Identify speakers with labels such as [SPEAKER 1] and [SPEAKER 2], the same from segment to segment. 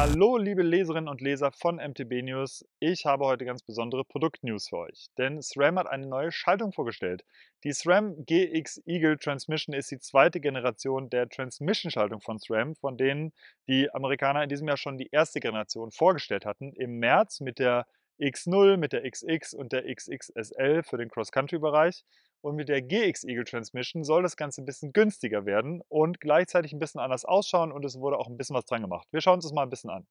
[SPEAKER 1] Hallo liebe Leserinnen und Leser von MTB News, ich habe heute ganz besondere Produktnews für euch, denn SRAM hat eine neue Schaltung vorgestellt. Die SRAM GX Eagle Transmission ist die zweite Generation der Transmission-Schaltung von SRAM, von denen die Amerikaner in diesem Jahr schon die erste Generation vorgestellt hatten, im März mit der X0 mit der XX und der XXSL für den Cross-Country-Bereich. Und mit der GX Eagle Transmission soll das Ganze ein bisschen günstiger werden und gleichzeitig ein bisschen anders ausschauen und es wurde auch ein bisschen was dran gemacht. Wir schauen uns das mal ein bisschen an.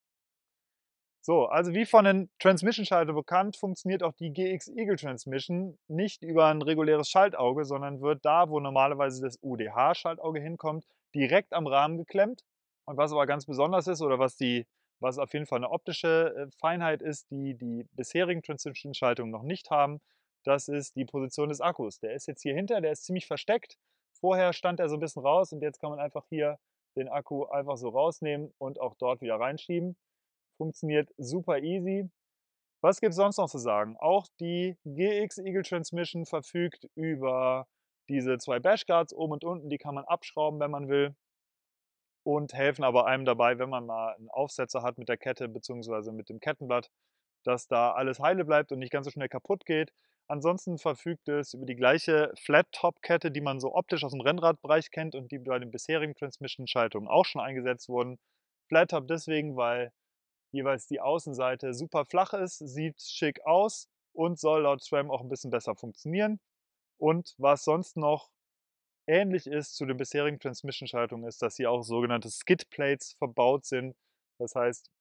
[SPEAKER 1] So, also wie von den Transmission-Schalter bekannt, funktioniert auch die GX Eagle Transmission nicht über ein reguläres Schaltauge, sondern wird da, wo normalerweise das UDH-Schaltauge hinkommt, direkt am Rahmen geklemmt. Und was aber ganz besonders ist oder was die was auf jeden Fall eine optische äh, Feinheit ist, die die bisherigen Transition-Schaltungen noch nicht haben. Das ist die Position des Akkus. Der ist jetzt hier hinter, der ist ziemlich versteckt. Vorher stand er so ein bisschen raus und jetzt kann man einfach hier den Akku einfach so rausnehmen und auch dort wieder reinschieben. Funktioniert super easy. Was gibt es sonst noch zu sagen? Auch die GX Eagle Transmission verfügt über diese zwei Bashguards oben und unten, die kann man abschrauben, wenn man will und helfen aber einem dabei, wenn man mal einen Aufsetzer hat mit der Kette bzw. mit dem Kettenblatt, dass da alles heile bleibt und nicht ganz so schnell kaputt geht. Ansonsten verfügt es über die gleiche Flat-Top-Kette, die man so optisch aus dem Rennradbereich kennt und die bei den bisherigen Transmission-Schaltungen auch schon eingesetzt wurden. Flat-Top deswegen, weil jeweils die Außenseite super flach ist, sieht schick aus und soll laut SRAM auch ein bisschen besser funktionieren. Und was sonst noch ähnlich ist zu den bisherigen Transmission-Schaltungen, ist, dass hier auch sogenannte Skid-Plates verbaut sind. Das heißt,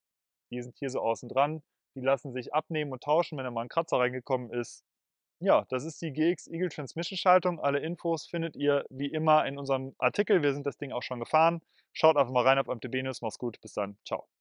[SPEAKER 1] die sind hier so außen dran, die lassen sich abnehmen und tauschen, wenn da mal ein Kratzer reingekommen ist. Ja, das ist die GX Eagle Transmission Schaltung. Alle Infos findet ihr wie immer in unserem Artikel. Wir sind das Ding auch schon gefahren. Schaut einfach mal rein auf MTB News. Macht's gut. Bis dann. Ciao.